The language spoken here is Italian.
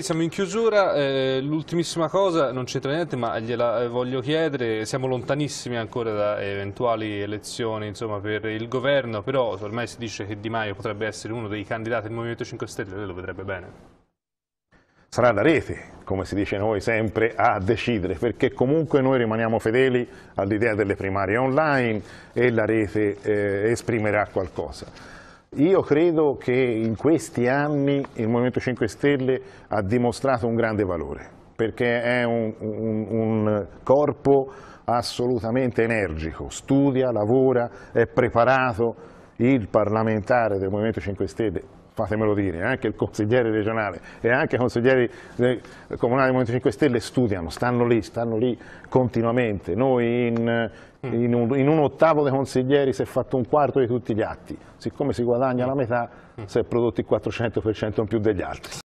siamo in chiusura, eh, l'ultimissima cosa, non c'entra niente ma gliela eh, voglio chiedere, siamo lontanissimi ancora da eventuali elezioni insomma, per il governo, però ormai si dice che Di Maio potrebbe essere uno dei candidati del Movimento 5 Stelle, lei lo vedrebbe bene. Sarà la rete, come si dice noi sempre, a decidere, perché comunque noi rimaniamo fedeli all'idea delle primarie online e la rete eh, esprimerà qualcosa. Io credo che in questi anni il Movimento 5 Stelle ha dimostrato un grande valore, perché è un, un, un corpo assolutamente energico, studia, lavora, è preparato, il parlamentare del Movimento 5 Stelle fatemelo dire, anche il consigliere regionale e anche i consiglieri comunali del Movimento 5 Stelle studiano, stanno lì, stanno lì continuamente. Noi in, mm. in, un, in un, ottavo dei consiglieri si è fatto un quarto di tutti gli atti, siccome si guadagna la metà mm. si è prodotto il 400% in più degli altri.